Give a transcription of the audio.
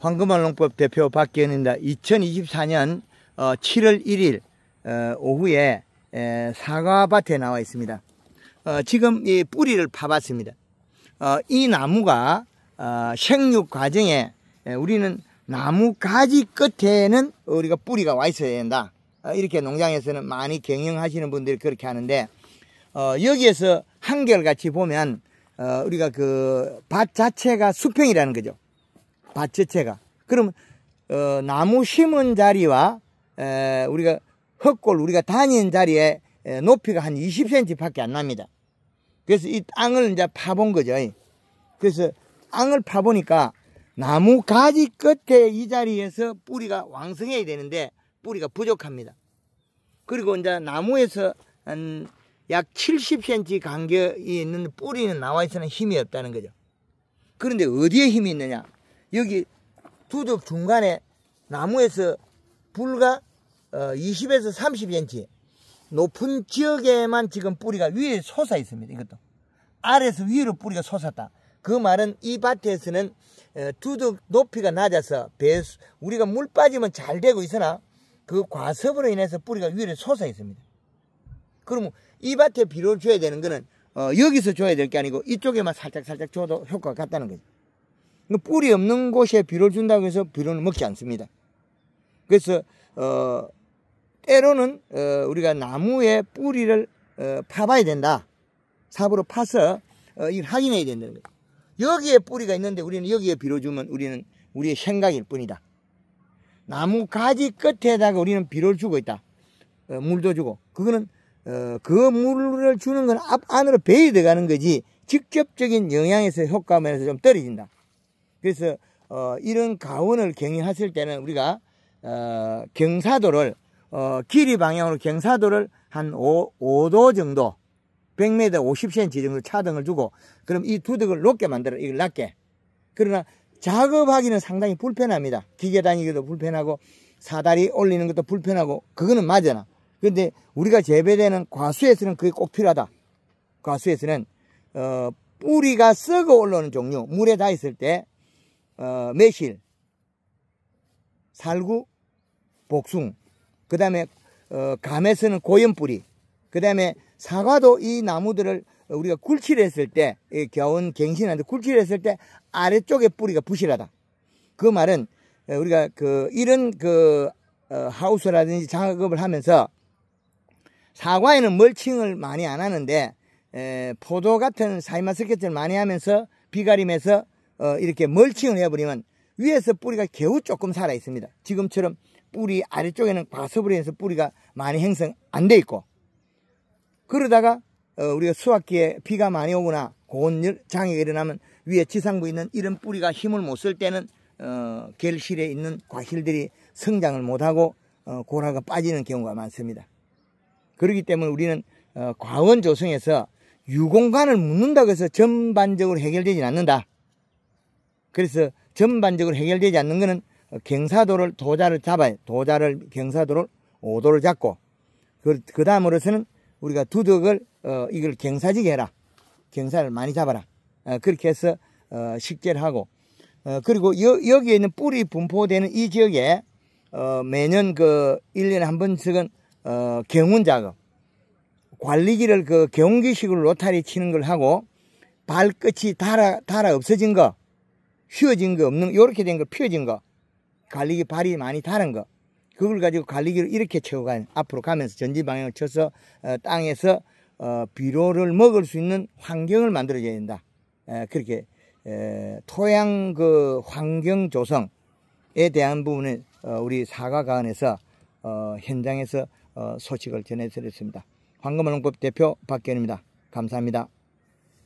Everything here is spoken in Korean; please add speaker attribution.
Speaker 1: 황금알농법 대표 박기현입니다. 2024년 7월 1일 오후에 사과밭에 나와 있습니다. 어, 지금 이 뿌리를 파봤습니다. 어, 이 나무가 어, 생육 과정에 우리는 나무 가지 끝에는 우리가 뿌리가 와 있어야 된다. 이렇게 농장에서는 많이 경영하시는 분들이 그렇게 하는데 여기에서 한결같이 보면 우리가 그 밭 자체가 수평이라는 거죠. 밭 자체가. 그럼 어, 나무 심은 자리와 에, 우리가 흙골 우리가 다니는 자리에 에, 높이가 한 20cm밖에 안 납니다. 그래서 이 땅을 이제 파본 거죠. 그래서 땅을 파보니까 나무 가지 끝에 이 자리에서 뿌리가 왕성해야 되는데 뿌리가 부족합니다. 그리고 이제 나무에서 한 약 70cm 간격이 있는 뿌리는 나와 있어는 힘이 없다는 거죠. 그런데 어디에 힘이 있느냐? 여기 두둑 중간에 나무에서 불과 20에서 어, 30cm 높은 지역에만 지금 뿌리가 위에 솟아 있습니다. 이것도 아래에서 위로 뿌리가 솟았다. 그 말은 이 밭에서는 어, 두둑 높이가 낮아서 배수, 우리가 물 빠지면 잘 되고 있으나 그 과습으로 인해서 뿌리가 위로 솟아 있습니다. 그러면 이 밭에 비료를 줘야 되는 거는 어, 여기서 줘야 될 게 아니고 이쪽에만 살짝살짝 살짝 줘도 효과가 같다는 거죠. 뿌리 그 없는 곳에 비료를 준다고 해서 비료는 먹지 않습니다. 그래서 어, 때로는 어, 우리가 나무의 뿌리를 어, 파봐야 된다. 삽으로 파서 어, 이걸 확인해야 된다는 거예요. 여기에 뿌리가 있는데 우리는 여기에 비료 주면 우리는 우리의 생각일 뿐이다. 나무 가지 끝에다가 우리는 비료를 주고 있다. 어, 물도 주고 그거는 어, 그 물을 주는 건 앞 안으로 베이 들어가는 거지 직접적인 영향에서 효과 면에서 좀 떨어진다. 그래서 어, 이런 가온을 경유했을 때는 우리가 어, 경사도를 어, 길이 방향으로 경사도를 한 5, 5도 정도 100m 50cm 정도 차등을 두고 그럼 이 두둑을 높게 만들어 이걸 낮게 그러나 작업하기는 상당히 불편합니다 기계 다니기도 불편하고 사다리 올리는 것도 불편하고 그거는 맞아요 근데 우리가 재배되는 과수에서는 그게 꼭 필요하다 과수에서는 어, 뿌리가 썩어 올라오는 종류 물에 닿았을 때 어, 매실, 살구, 복숭, 그 다음에 어, 감에서는 고염뿌리그 다음에 사과도 이 나무들을 우리가 굴치를 했을 때, 겨운 갱신한테 굴치를 했을 때 아래쪽에 뿌리가 부실하다. 그 말은 어, 우리가 그 이런 그 어, 하우스라든지 작업을 하면서 사과에는 멀칭을 많이 안 하는데 에, 포도 같은 사이마스켓을 많이 하면서 비가림에서 어, 이렇게 멀칭을 해버리면 위에서 뿌리가 겨우 조금 살아 있습니다. 지금처럼 뿌리 아래쪽에는 과습으로 인해서 뿌리가 많이 형성 안 돼 있고 그러다가 어, 우리가 수확기에 비가 많이 오거나 고온 장애가 일어나면 위에 지상부에 있는 이런 뿌리가 힘을 못 쓸 때는 어, 결실에 있는 과실들이 성장을 못하고 어, 고라가 빠지는 경우가 많습니다. 그렇기 때문에 우리는 어, 과원 조성에서 유공간을 묻는다고 해서 전반적으로 해결되지는 않는다. 그래서 전반적으로 해결되지 않는 것은 경사도를 도자를 잡아요. 도자를 경사도를 오도를 잡고 그, 그 다음으로서는 우리가 두둑을 어, 이걸 경사지게 해라. 경사를 많이 잡아라. 어, 그렇게 해서 어, 식재를 하고 어, 그리고 여, 기에 있는 뿔이 분포되는 이 지역에 어, 매년 그 1년에 한 번씩은 어, 경운 작업 관리기를 그경기식으로 로타리 치는 걸 하고 발끝이 달아, 달아 없어진 거 휘어진 거 없는 요렇게 된거 펴진 거 갈리기 발이 많이 다른 거 그걸 가지고 갈리기를 이렇게 채워가 앞으로 가면서 전지 방향을 쳐서 어, 땅에서 어, 비료를 먹을 수 있는 환경을 만들어야 줘 된다. 에, 그렇게 에, 토양 그 환경 조성에 대한 부분을 어, 우리 사과가안에서 어, 현장에서 어, 소식을 전해드렸습니다. 황금원농법 대표 박기현입니다. 감사합니다.